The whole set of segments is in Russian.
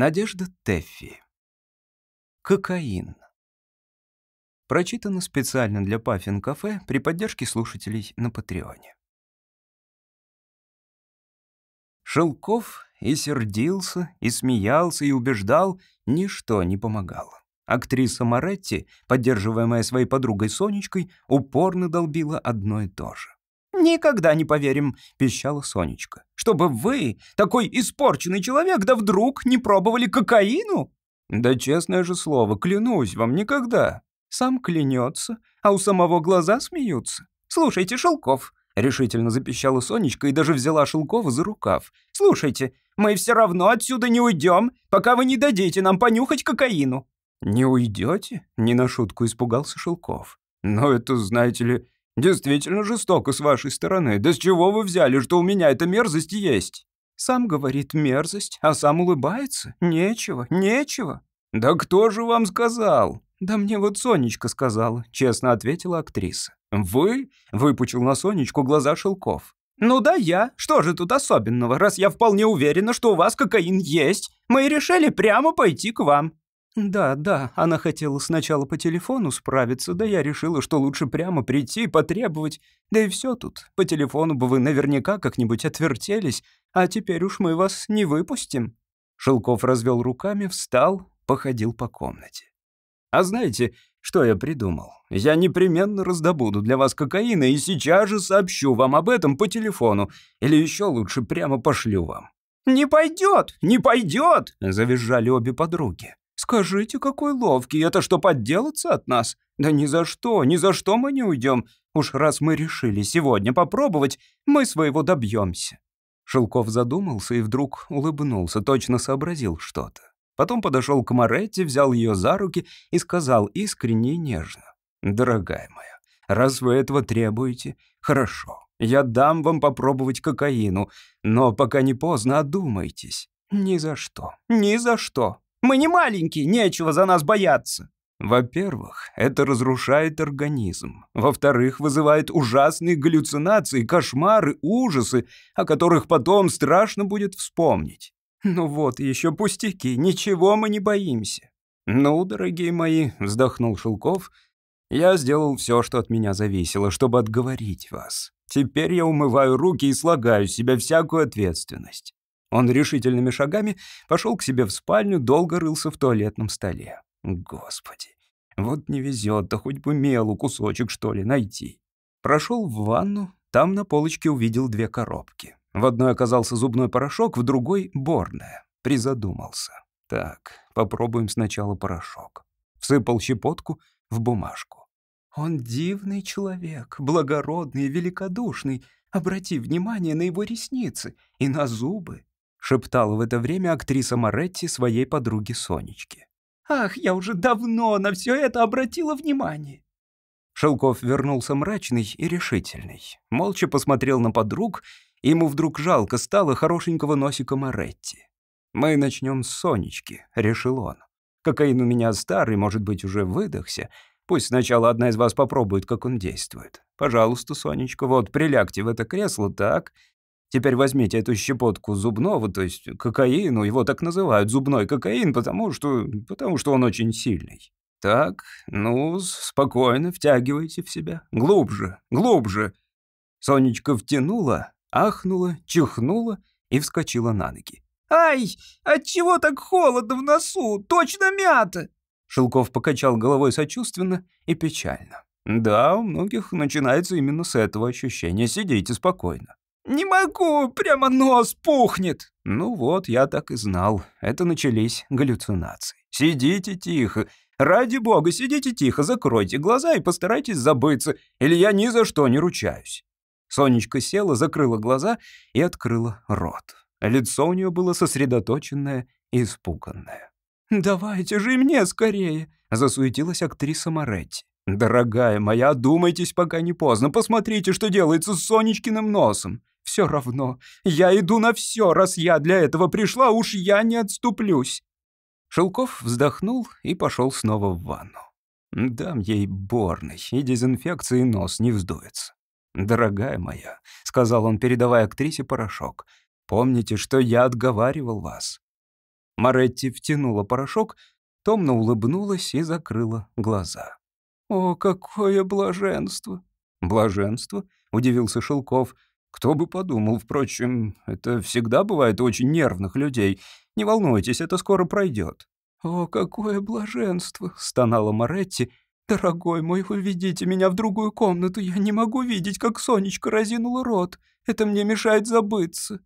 Надежда Теффи. Кокаин. Прочитано специально для Паффин Кафе при поддержке слушателей на Патреоне. Шелков и сердился, и смеялся, и убеждал, ничто не помогало. Актриса Моретти, поддерживаемая своей подругой Сонечкой, упорно долбила одно и то же. «Никогда не поверим», — пищала Сонечка. «Чтобы вы, такой испорченный человек, да вдруг не пробовали кокаину?» «Да честное же слово, клянусь вам, никогда». Сам клянется, а у самого глаза смеются. «Слушайте, Шелков», — решительно запищала Сонечка и даже взяла Шелкова за рукав. «Слушайте, мы все равно отсюда не уйдем, пока вы не дадите нам понюхать кокаину». «Не уйдете?» — не на шутку испугался Шелков. «Но это, знаете ли, Действительно жестоко с вашей стороны. Да с чего вы взяли, что у меня эта мерзость есть? Сам говорит мерзость, а сам улыбается. Нечего, нечего. Да кто же вам сказал? Да мне вот Сонечка сказала, честно ответила актриса. Вы? Выпучил на Сонечку глаза Шелков. «Ну да я. Что же тут особенного, раз я вполне уверена, что у вас кокаин есть? Мы и решили прямо пойти к вам». «Да, да, она хотела сначала по телефону справиться, да я решила, что лучше прямо прийти и потребовать. Да и все тут, по телефону бы вы наверняка как-нибудь отвертелись, а теперь уж мы вас не выпустим». Шелков развел руками, встал, походил по комнате. «А знаете, что я придумал? Я непременно раздобуду для вас кокаина и сейчас же сообщу вам об этом по телефону, или еще лучше прямо пошлю вам». «Не пойдет! Не пойдет!» — завизжали обе подруги. «Скажите, какой ловкий! Это что, подделаться от нас? Да ни за что, ни за что мы не уйдем. Уж раз мы решили сегодня попробовать, мы своего добьемся». Шелков задумался и вдруг улыбнулся, точно сообразил что-то. Потом подошел к Моретте, взял ее за руки и сказал искренне и нежно. «Дорогая моя, раз вы этого требуете, хорошо. Я дам вам попробовать кокаину, но пока не поздно, одумайтесь. Ни за что, ни за что!» Мы не маленькие, нечего за нас бояться». Во-первых, это разрушает организм. Во-вторых, вызывает ужасные галлюцинации, кошмары, ужасы, о которых потом страшно будет вспомнить. Ну вот, еще пустяки, ничего мы не боимся. Ну, дорогие мои, вздохнул Шелков, я сделал все, что от меня зависело, чтобы отговорить вас. Теперь я умываю руки и слагаю с себя всякую ответственность. Он решительными шагами пошел к себе в спальню, долго рылся в туалетном столе. Господи, вот не везет, да хоть бы мелу кусочек, что ли, найти. Прошел в ванну, там на полочке увидел две коробки. В одной оказался зубной порошок, в другой — борная. Призадумался. Так, попробуем сначала порошок. Всыпал щепотку в бумажку. Он дивный человек, благородный и великодушный. Обрати внимание на его ресницы и на зубы шептала в это время актриса Маретти своей подруге Сонечке. «Ах, я уже давно на все это обратила внимание!» Шелков вернулся мрачный и решительный, молча посмотрел на подруг, и ему вдруг жалко стало хорошенького носика Маретти. «Мы начнем с Сонечки», — решил он. «Кокаин у меня старый, может быть, уже выдохся. Пусть сначала одна из вас попробует, как он действует. Пожалуйста, Сонечка, вот прилягте в это кресло так, Теперь возьмите эту щепотку зубного, то есть кокаину, его так называют, зубной кокаин, потому что, потому что он очень сильный. Так, ну, спокойно втягивайте в себя. Глубже, глубже. Сонечка втянула, ахнула, чихнула и вскочила на ноги. «Ай, отчего так холодно в носу? Точно мята!» Шелков покачал головой сочувственно и печально. «Да, у многих начинается именно с этого ощущения. Сидите спокойно. «Не могу, прямо нос пухнет!» Ну вот, я так и знал. Это начались галлюцинации. «Сидите тихо. Ради бога, сидите тихо, закройте глаза и постарайтесь забыться, или я ни за что не ручаюсь». Сонечка села, закрыла глаза и открыла рот. Лицо у нее было сосредоточенное и испуганное. «Давайте же и мне скорее!» — засуетилась актриса Моретти. «Дорогая моя, думайтесь, пока не поздно. Посмотрите, что делается с Сонечкиным носом. Все равно. Я иду на все, раз я для этого пришла, уж я не отступлюсь. Шелков вздохнул и пошел снова в ванну. Дам ей борный, и дезинфекции нос не вздуется. «Дорогая моя», — сказал он, передавая актрисе порошок, — «помните, что я отговаривал вас». Маретти втянула порошок, томно улыбнулась и закрыла глаза. «О, какое блаженство!» «Блаженство?» — удивился Шелков — кто бы подумал, впрочем, это всегда бывает у очень нервных людей. Не волнуйтесь, это скоро пройдет. «О, какое блаженство!» — стонала Моретти. «Дорогой мой, уведите меня в другую комнату. Я не могу видеть, как Сонечка разинула рот. Это мне мешает забыться».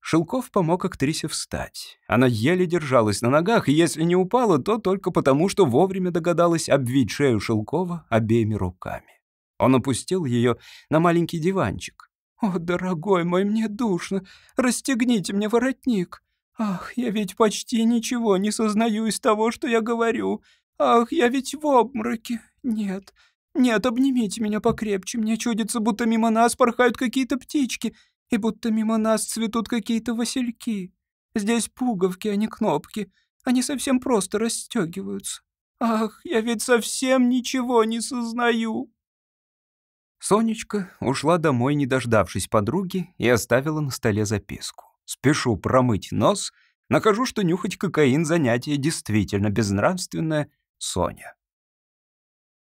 Шелков помог актрисе встать. Она еле держалась на ногах, и если не упала, то только потому, что вовремя догадалась обвить шею Шелкова обеими руками. Он опустил ее на маленький диванчик. «О, дорогой мой, мне душно! Расстегните мне воротник! Ах, я ведь почти ничего не сознаю из того, что я говорю! Ах, я ведь в обмороке! Нет, нет, обнимите меня покрепче, мне чудится, будто мимо нас порхают какие-то птички, и будто мимо нас цветут какие-то васильки. Здесь пуговки, а не кнопки, они совсем просто расстегиваются. Ах, я ведь совсем ничего не сознаю!» Сонечка ушла домой, не дождавшись подруги, и оставила на столе записку. «Спешу промыть нос. Нахожу, что нюхать кокаин — занятие действительно безнравственное. Соня».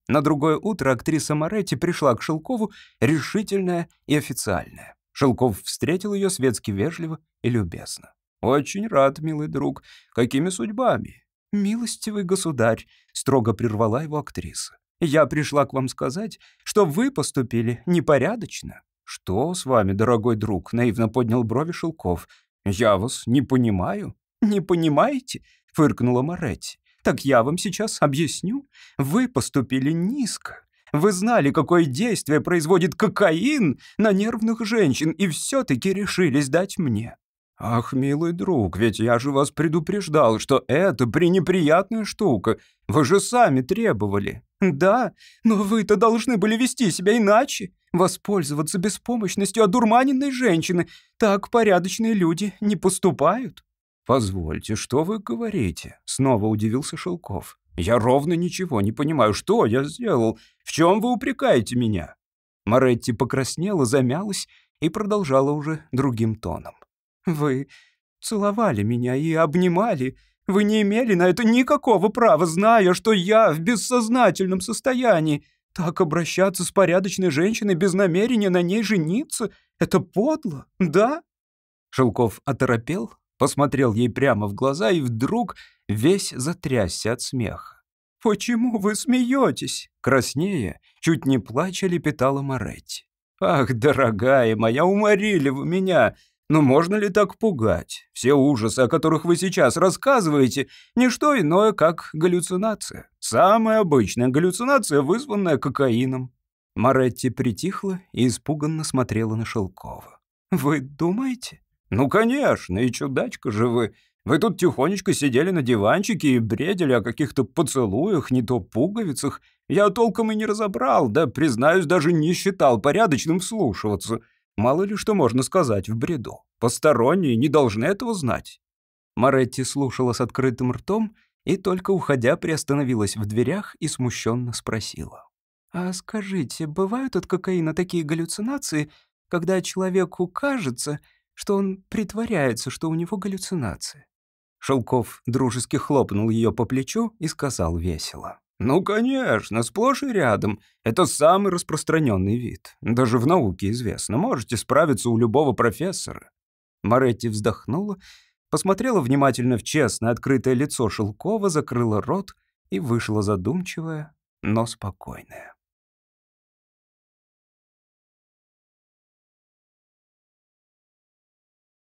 На другое утро актриса Моретти пришла к Шелкову решительная и официальная. Шелков встретил ее светски вежливо и любезно. «Очень рад, милый друг. Какими судьбами?» «Милостивый государь», — строго прервала его актриса. Я пришла к вам сказать, что вы поступили непорядочно». «Что с вами, дорогой друг?» — наивно поднял брови Шелков. «Я вас не понимаю». «Не понимаете?» — фыркнула Моретти. «Так я вам сейчас объясню. Вы поступили низко. Вы знали, какое действие производит кокаин на нервных женщин, и все-таки решились дать мне. «Ах, милый друг, ведь я же вас предупреждал, что это пренеприятная штука. Вы же сами требовали». «Да, но вы-то должны были вести себя иначе. Воспользоваться беспомощностью одурманенной женщины. Так порядочные люди не поступают». «Позвольте, что вы говорите?» — снова удивился Шелков. «Я ровно ничего не понимаю. Что я сделал? В чем вы упрекаете меня?» Моретти покраснела, замялась и продолжала уже другим тоном. Вы целовали меня и обнимали. Вы не имели на это никакого права, зная, что я в бессознательном состоянии. Так обращаться с порядочной женщиной без намерения на ней жениться — это подло, да?» Шелков оторопел, посмотрел ей прямо в глаза и вдруг весь затрясся от смеха. «Почему вы смеетесь?» Краснее, чуть не плача, лепетала Моретти. «Ах, дорогая моя, уморили вы меня! Но можно ли так пугать? Все ужасы, о которых вы сейчас рассказываете, не что иное, как галлюцинация. Самая обычная галлюцинация, вызванная кокаином. Маретти притихла и испуганно смотрела на Шелкова. «Вы думаете?» «Ну, конечно, и чудачка же вы. Вы тут тихонечко сидели на диванчике и бредили о каких-то поцелуях, не то пуговицах. Я толком и не разобрал, да, признаюсь, даже не считал порядочным вслушиваться. Мало ли что можно сказать в бреду. Посторонние не должны этого знать. Маретти слушала с открытым ртом и только уходя приостановилась в дверях и смущенно спросила. «А скажите, бывают от кокаина такие галлюцинации, когда человеку кажется, что он притворяется, что у него галлюцинации?» Шелков дружески хлопнул ее по плечу и сказал весело. Ну, конечно, сплошь и рядом. Это самый распространенный вид. Даже в науке известно. Можете справиться у любого профессора. Моретти вздохнула, посмотрела внимательно в честное открытое лицо Шелкова, закрыла рот и вышла задумчивая, но спокойная.